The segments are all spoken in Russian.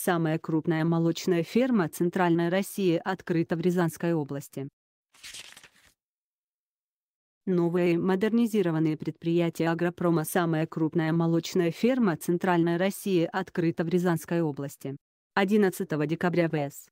Самая крупная молочная ферма Центральной России открыта в Рязанской области. Новые модернизированные предприятия агропрома «Самая крупная молочная ферма Центральной России» открыта в Рязанской области. 11 декабря в с.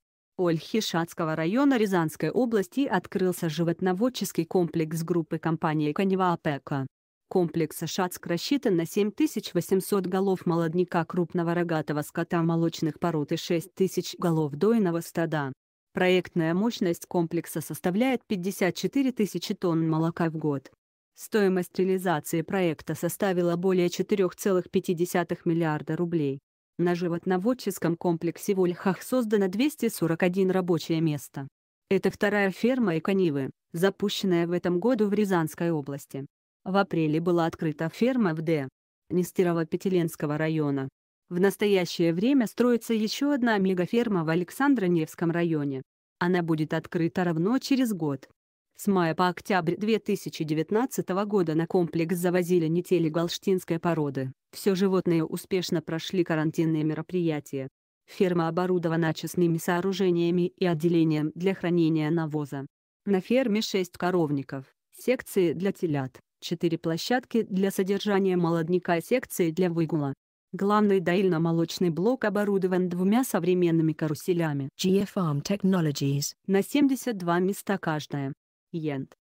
шацкого района Рязанской области открылся животноводческий комплекс группы компании «Канева Апека». Комплекс Шацк рассчитан на 7800 голов молодняка крупного рогатого скота молочных пород и 6000 голов дойного стада. Проектная мощность комплекса составляет 54 тысячи тонн молока в год. Стоимость реализации проекта составила более 4,5 миллиарда рублей. На животноводческом комплексе в Ольхах создано 241 рабочее место. Это вторая ферма Эконивы, запущенная в этом году в Рязанской области. В апреле была открыта ферма в Д. Нестерово-Петеленского района. В настоящее время строится еще одна мегаферма в Александро-Невском районе. Она будет открыта равно через год. С мая по октябрь 2019 года на комплекс завозили метели галштинской породы. Все животные успешно прошли карантинные мероприятия. Ферма оборудована очистными сооружениями и отделением для хранения навоза. На ферме 6 коровников, секции для телят, Четыре площадки для содержания молодняка и секции для выгула. Главный доильно-молочный блок оборудован двумя современными каруселями GFARM Technologies на 72 места каждая. Йент.